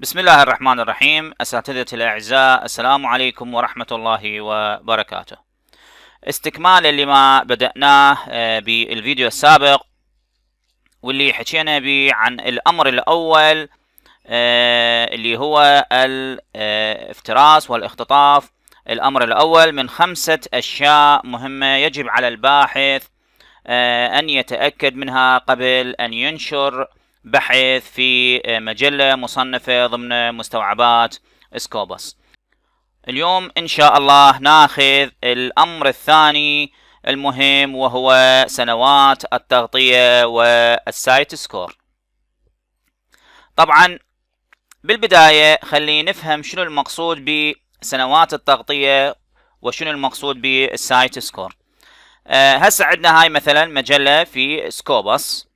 بسم الله الرحمن الرحيم أساتذتي الأعزاء السلام عليكم ورحمة الله وبركاته استكمالا لما بدأناه آه، بالفيديو السابق واللي حكينا به عن الأمر الأول آه، اللي هو الافتراس والاختطاف الأمر الأول من خمسة أشياء مهمة يجب على الباحث آه، أن يتأكد منها قبل أن ينشر بحث في مجلة مصنفة ضمن مستوعبات سكوبس اليوم إن شاء الله ناخذ الأمر الثاني المهم وهو سنوات التغطية والسايت سكور طبعا بالبداية خلي نفهم شنو المقصود بسنوات التغطية وشنو المقصود بالسايت سكور آه، هسه عندنا هاي مثلا مجلة في سكوبس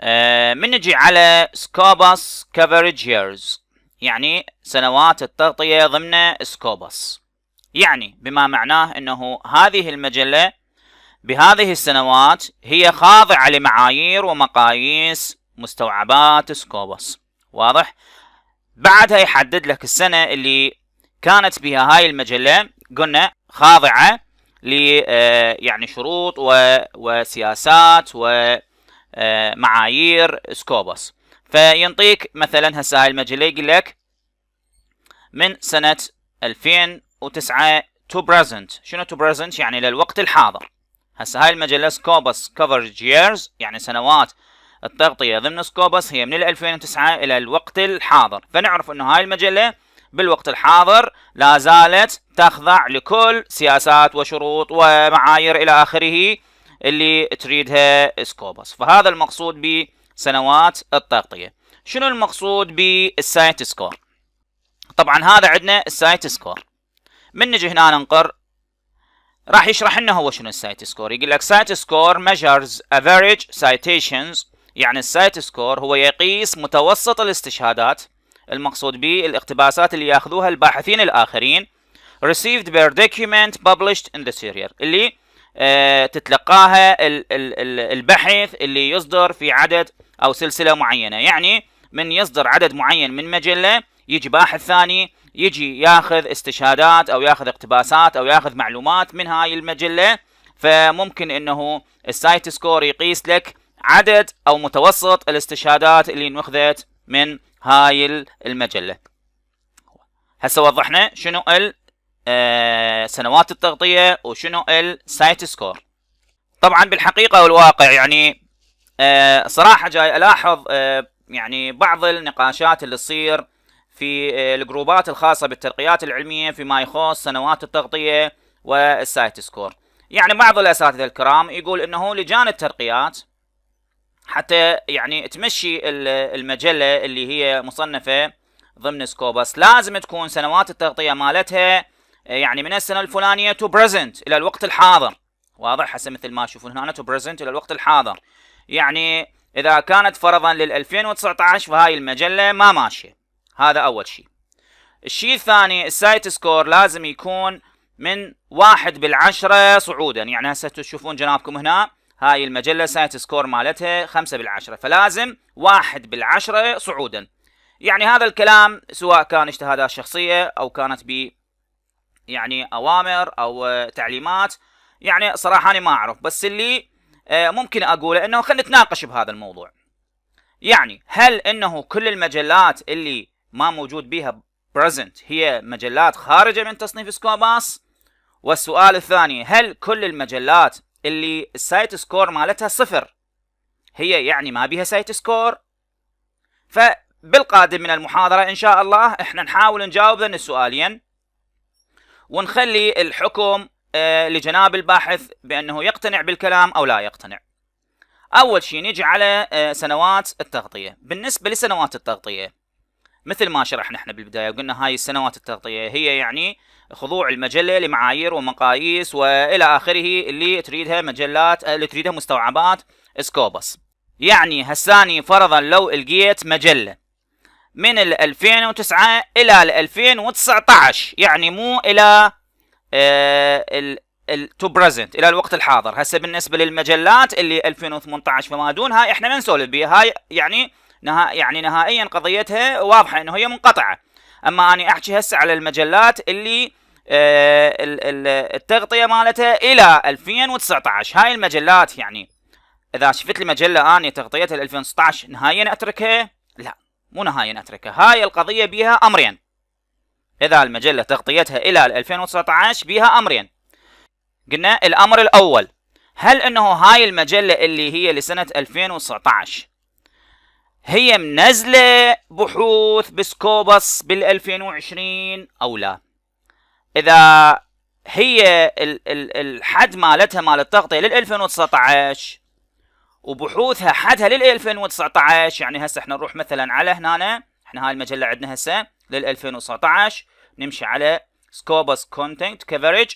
آه، من نجي على سكوبس كفرج ييرز يعني سنوات التغطية ضمن سكوبس يعني بما معناه أنه هذه المجلة بهذه السنوات هي خاضعة لمعايير ومقاييس مستوعبات سكوبس واضح؟ بعدها يحدد لك السنة اللي كانت بها هاي المجلة قلنا خاضعة ل آه، يعني شروط وسياسات و آه، معايير سكوبوس فينطيك مثلا هسه هاي المجله يقول لك من سنه 2009 تو بريزنت شنو تو بريزنت يعني للوقت الحاضر هسه هاي المجله سكوبوس كفرج ييرز يعني سنوات التغطيه ضمن سكوبوس هي من 2009 الى الوقت الحاضر فنعرف انه هاي المجله بالوقت الحاضر لا زالت تخضع لكل سياسات وشروط ومعايير الى اخره اللي تريدها سكوبس فهذا المقصود بسنوات التغطية شنو المقصود بالسايت سكور طبعا هذا عندنا السايت سكور من نجي هنا ننقر راح يشرح لنا هو شنو السايت سكور يقول لك سايت سكور measures average citations يعني السايت سكور هو يقيس متوسط الاستشهادات المقصود به الاقتباسات اللي ياخذوها الباحثين الاخرين received per document published in the serial اللي آه، تتلقاها البحث اللي يصدر في عدد او سلسله معينه يعني من يصدر عدد معين من مجله يجي باحث ثاني يجي ياخذ استشهادات او ياخذ اقتباسات او ياخذ معلومات من هاي المجله فممكن انه السايت سكور يقيس لك عدد او متوسط الاستشهادات اللي انوخذت من هاي المجله هسه وضحنا شنو ال آه، سنوات التغطيه وشنو السايت سكور طبعا بالحقيقه والواقع يعني آه، صراحه جاي الاحظ آه، يعني بعض النقاشات اللي تصير في الجروبات الخاصه بالترقيات العلميه فيما يخص سنوات التغطيه والسايت سكور يعني بعض الاساتذه الكرام يقول انه لجان الترقيات حتى يعني تمشي المجله اللي هي مصنفه ضمن سكوبس لازم تكون سنوات التغطيه مالتها يعني من السنه الفلانيه to present الى الوقت الحاضر واضح هسه مثل ما تشوفون هنا to present الى الوقت الحاضر يعني اذا كانت فرضا لل 2019 فهاي المجله ما ماشيه هذا اول شيء الشيء الثاني السايت سكور لازم يكون من واحد بالعشرة صعودا يعني هسه تشوفون جنابكم هنا هاي المجلة سايت سكور مالتها خمسة بالعشرة فلازم واحد بالعشرة صعودا يعني هذا الكلام سواء كان اجتهادات شخصية أو كانت ب يعني اوامر او تعليمات يعني صراحه انا ما اعرف بس اللي آه، ممكن اقوله انه خلينا نتناقش بهذا الموضوع يعني هل انه كل المجلات اللي ما موجود بها بريزنت هي مجلات خارجه من تصنيف سكوباس والسؤال الثاني هل كل المجلات اللي السايت سكور مالتها صفر هي يعني ما بيها سايت سكور فبالقادم من المحاضرة إن شاء الله إحنا نحاول نجاوب ذن السؤالين ونخلي الحكم آه، لجناب الباحث بأنه يقتنع بالكلام أو لا يقتنع أول شيء نجي على آه، سنوات التغطية بالنسبة لسنوات التغطية مثل ما شرحنا احنا بالبداية قلنا هاي السنوات التغطية هي يعني خضوع المجلة لمعايير ومقاييس وإلى آخره اللي تريدها مجلات آه، اللي تريدها مستوعبات سكوبس يعني هساني فرضا لو لقيت مجلة من ال 2009 الى ال 2019 يعني مو الى آه، ال تو بريزنت الى الوقت الحاضر هسه بالنسبه للمجلات اللي 2018 فما دونها احنا ما نسولف بها هاي يعني نها يعني نهائيا قضيتها واضحه انه هي منقطعه اما اني احكي هسه على المجلات اللي آه، التغطيه مالتها الى 2019 هاي المجلات يعني اذا شفت لي مجله اني تغطيتها 2016 نهائيا اتركها لا مو نهائيا اتركه هاي القضيه بيها امرين اذا المجله تغطيتها الى 2019 بيها امرين قلنا الامر الاول هل انه هاي المجله اللي هي لسنه 2019 هي منزله بحوث بسكوبس بال2020 او لا اذا هي الحد مالتها مال التغطيه لل2019 وبحوثها حدها لل 2019 يعني هسه احنا نروح مثلا على هنا احنا هاي المجله عندنا هسه لل 2019 نمشي على سكوبس كونتنت كفرج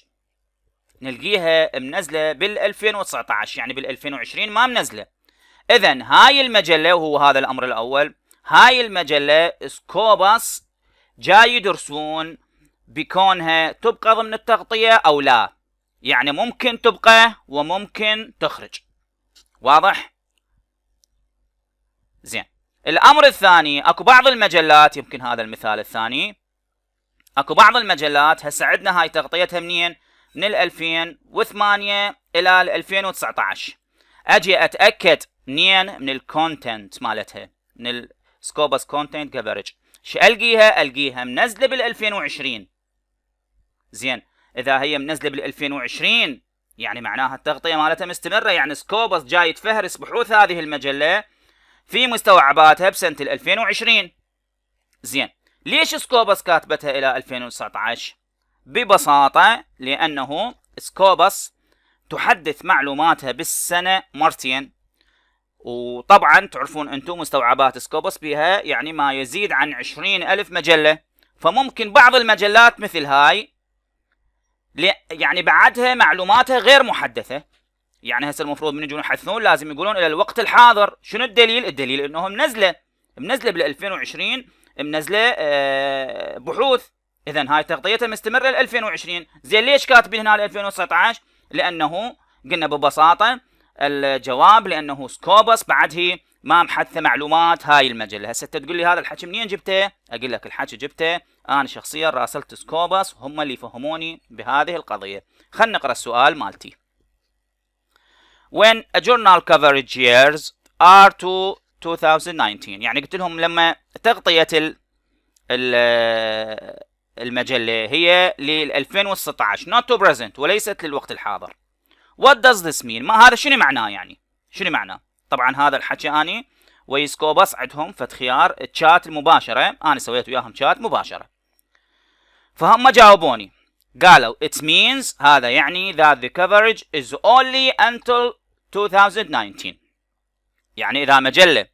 نلقيها منزله بال 2019 يعني بال 2020 ما منزله اذا هاي المجله وهو هذا الامر الاول هاي المجله سكوبس جاي يدرسون بكونها تبقى ضمن التغطيه او لا يعني ممكن تبقى وممكن تخرج واضح؟ زين الأمر الثاني أكو بعض المجلات يمكن هذا المثال الثاني أكو بعض المجلات هسه عندنا هاي تغطيتها منين؟ من الـ 2008 إلى الـ 2019 أجي أتأكد منين؟ من الكونتنت مالتها من السكوبس كونتنت كفرج شو ألقيها؟ ألقيها منزلة بال 2020 زين إذا هي منزلة بال 2020 يعني معناها التغطية مالتها مستمرة يعني سكوبس جاي تفهرس بحوث هذه المجلة في مستوعباتها بسنة 2020 زين ليش سكوبس كاتبتها إلى 2019 ببساطة لأنه سكوبس تحدث معلوماتها بالسنة مرتين وطبعا تعرفون أنتم مستوعبات سكوبس بها يعني ما يزيد عن 20 ألف مجلة فممكن بعض المجلات مثل هاي يعني بعدها معلوماته غير محدثه يعني هسه المفروض من يجون يحثون لازم يقولون الى الوقت الحاضر شنو الدليل الدليل انه منزله منزله بال 2020 منزله آه، بحوث اذا هاي تغطيتها مستمره ل 2020 زين ليش كاتبين هنا ل 2019 لانه قلنا ببساطه الجواب لانه سكوبس بعد هي ما محثه معلومات هاي المجله هسه انت تقول لي هذا الحكي منين جبته اقول لك الحكي جبته انا شخصيا راسلت سكوبس وهم اللي فهموني بهذه القضيه خلنا نقرا السؤال مالتي when a journal coverage years are to 2019 يعني قلت لهم لما تغطيه ال ال المجله هي لل 2016 not to present وليست للوقت الحاضر what does this mean ما هذا شنو معناه يعني شنو معناه طبعا هذا الحكي اني ويسكو بس عندهم فد خيار تشات المباشره انا سويت وياهم تشات مباشره فهم جاوبوني قالوا it means هذا يعني that the coverage is only until 2019 يعني اذا مجله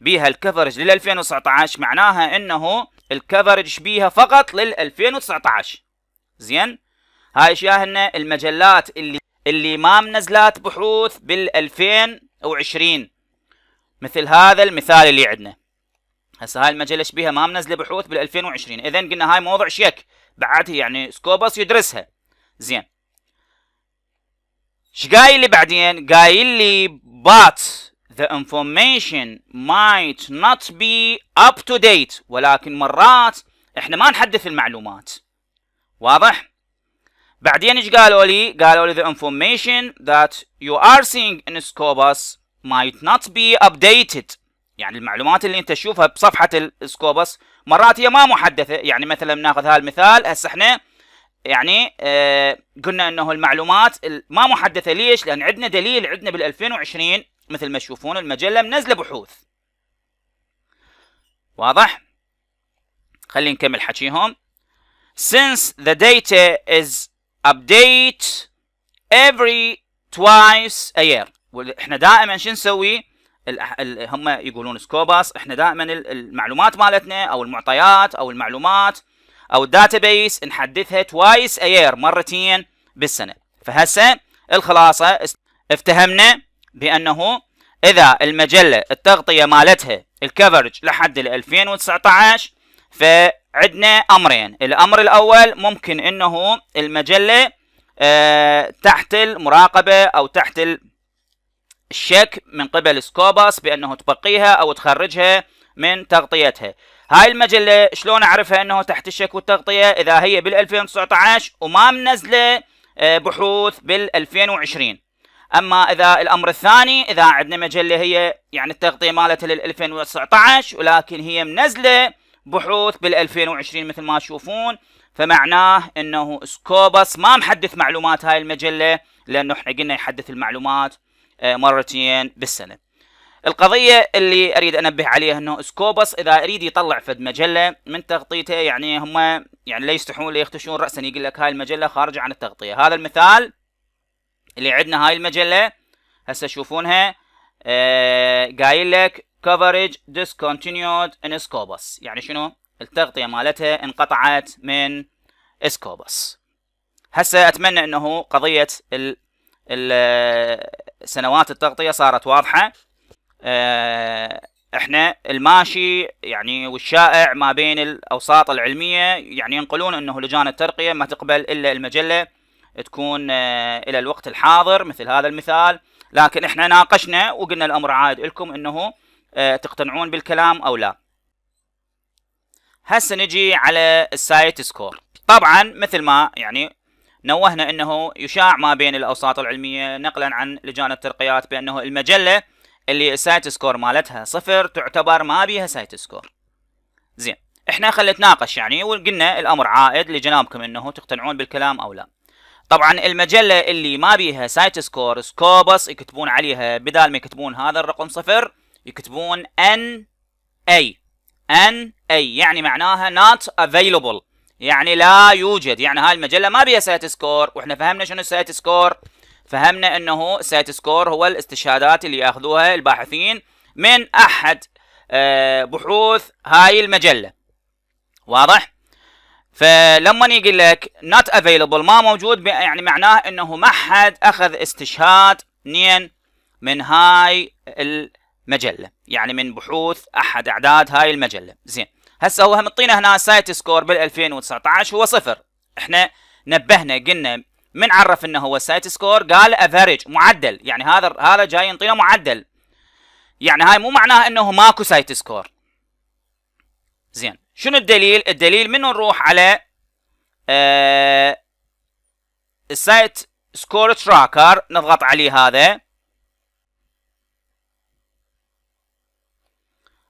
بيها الكفرج لل 2019 معناها انه الكفرج بيها فقط لل 2019 زين هاي اشياء هن المجلات اللي اللي ما منزلات بحوث بال 2000 أو عشرين مثل هذا المثال اللي عندنا هسه هاي المجله شبيها ما منزله بحوث بال 2020 اذا قلنا هاي موضوع شيك بعد يعني سكوبس يدرسها زين ايش قايل لي بعدين قايل لي but the information might not be up to date ولكن مرات احنا ما نحدث المعلومات واضح بعدين ايش قالوا لي؟ قالوا لي the information that you are seeing in Scopus might not be updated يعني المعلومات اللي انت تشوفها بصفحة السكوبس مرات هي ما محدثة يعني مثلا بناخذ هذا المثال هسه احنا يعني اه قلنا انه المعلومات ما محدثة ليش؟ لان عندنا دليل عندنا بال 2020 مثل ما تشوفون المجلة منزلة بحوث واضح؟ خلينا نكمل حكيهم Since the data is update every twice a year واحنا دائما شو نسوي؟ هم يقولون سكوباس احنا دائما المعلومات مالتنا او المعطيات او المعلومات او الداتابيس نحدثها توايس اير مرتين بالسنه فهسه الخلاصه افتهمنا بانه اذا المجله التغطيه مالتها الكفرج لحد ال 2019 ف عندنا امرين الامر الاول ممكن انه المجله آه، تحت المراقبه او تحت الشك من قبل سكوباس بانه تبقيها او تخرجها من تغطيتها هاي المجله شلون اعرفها انه تحت الشك والتغطيه اذا هي بال2019 وما منزله آه، بحوث بال2020 اما اذا الامر الثاني اذا عندنا مجله هي يعني التغطيه مالتها لل2019 ولكن هي منزله بحوث بال 2020 مثل ما تشوفون فمعناه انه سكوبس ما محدث معلومات هاي المجله لانه احنا قلنا يحدث المعلومات آه، مرتين بالسنه. القضيه اللي اريد انبه عليها انه سكوبس اذا اريد يطلع فد مجله من تغطيته يعني هم يعني لا يستحون لا يختشون راسا يقول لك هاي المجله خارجه عن التغطيه، هذا المثال اللي عندنا هاي المجله هسه شوفونها آه قايل لك coverage discontinued in Scopus يعني شنو التغطية مالتها انقطعت من Scopus هسه اتمنى انه قضية ال سنوات التغطية صارت واضحة آه، احنا الماشي يعني والشائع ما بين الاوساط العلمية يعني ينقلون انه لجان الترقية ما تقبل الا المجلة تكون آه، الى الوقت الحاضر مثل هذا المثال لكن احنا ناقشنا وقلنا الامر عائد لكم انه آه، تقتنعون بالكلام او لا هسه نجي على السايت سكور طبعا مثل ما يعني نوهنا انه يشاع ما بين الاوساط العلميه نقلا عن لجان الترقيات بانه المجله اللي السايت سكور مالتها صفر تعتبر ما بيها سايت سكور زين احنا خلينا نتناقش يعني وقلنا الامر عائد لجنابكم انه تقتنعون بالكلام او لا طبعا المجله اللي ما بيها سايت سكور سكوبس يكتبون عليها بدال ما يكتبون هذا الرقم صفر يكتبون ان اي ان اي يعني معناها not available يعني لا يوجد يعني هاي المجله ما بيها سيت سكور واحنا فهمنا شنو السيت سكور فهمنا انه سيت سكور هو الاستشهادات اللي ياخذوها الباحثين من احد آه، بحوث هاي المجله واضح فلما يقول لك not available ما موجود يعني معناه انه ما حد اخذ استشهاد نين من هاي ال مجله يعني من بحوث احد اعداد هاي المجله زين هسه هو هم مطينا هنا سايت سكور بال 2019 هو صفر احنا نبهنا قلنا من عرف انه هو سايت سكور قال افريج معدل يعني هذا هذا جاي ينطينا معدل يعني هاي مو معناها انه ماكو سايت سكور زين شنو الدليل الدليل منه نروح على آه السايت سكور تراكر نضغط عليه هذا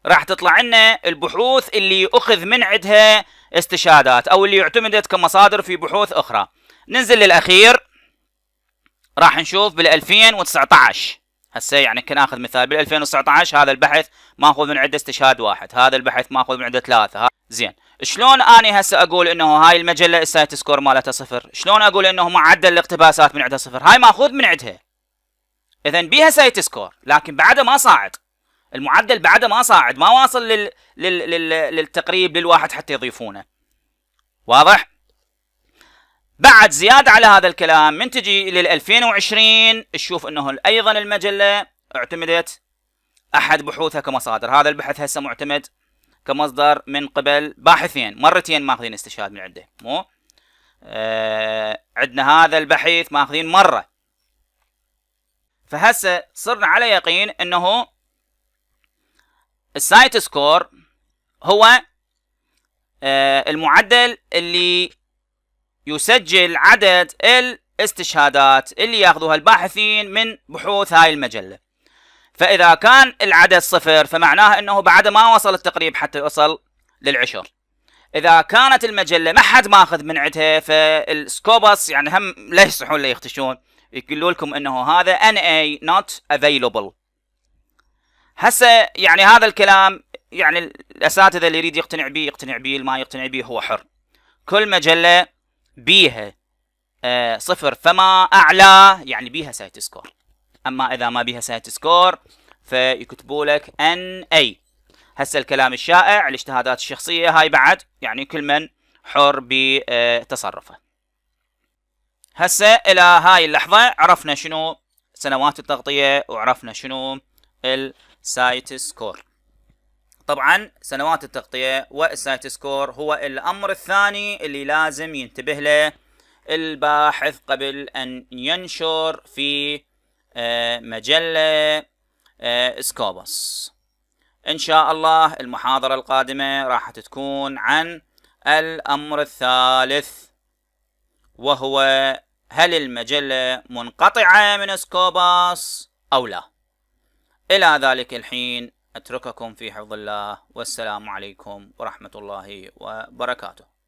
راح تطلع لنا البحوث اللي اخذ من عندها استشهادات او اللي اعتمدت كمصادر في بحوث اخرى ننزل للاخير راح نشوف بال 2019 هسه يعني كنا اخذ مثال بال 2019 هذا البحث ماخذ من عنده استشهاد واحد هذا البحث ماخذ من عنده ثلاثه زين شلون اني هسه اقول انه هاي المجله السايت سكور مالتها صفر شلون اقول انه معدل الاقتباسات من عده صفر هاي ماخذ من عده اذا بيها سايت سكور لكن بعده ما صاعد المعدل بعده ما صاعد ما واصل لل... لل... لل... للتقريب للواحد حتى يضيفونه واضح بعد زيادة على هذا الكلام من تجي لل 2020 تشوف انه ايضا المجلة اعتمدت احد بحوثها كمصادر هذا البحث هسه معتمد كمصدر من قبل باحثين مرتين ماخذين استشهاد من عنده مو آه عندنا هذا البحث ماخذين مرة فهسه صرنا على يقين انه السايت سكور هو آه، المعدل اللي يسجل عدد الاستشهادات اللي ياخذوها الباحثين من بحوث هاي المجله فاذا كان العدد صفر فمعناه انه بعد ما وصل التقريب حتى يوصل للعشر اذا كانت المجله ما حد ماخذ من عندها فالسكوبس يعني هم لا يصحون لا يختشون يقولوا لكم انه هذا ان اي نوت افيلبل هسه يعني هذا الكلام يعني الاساتذه اللي يريد يقتنع به يقتنع به اللي ما يقتنع به هو حر كل مجله بيها آه صفر فما اعلى يعني بيها سايت سكور اما اذا ما بيها سايت سكور فيكتبوا لك ان اي هسه الكلام الشائع الاجتهادات الشخصيه هاي بعد يعني كل من حر بتصرفه هسه الى هاي اللحظه عرفنا شنو سنوات التغطيه وعرفنا شنو ال سايت سكور طبعا سنوات التغطية والسايت سكور هو الأمر الثاني اللي لازم ينتبه له الباحث قبل أن ينشر في آه، مجلة آه، سكوبوس إن شاء الله المحاضرة القادمة راح تكون عن الأمر الثالث وهو هل المجلة منقطعة من سكوباس أو لا إلى ذلك الحين أترككم في حفظ الله والسلام عليكم ورحمة الله وبركاته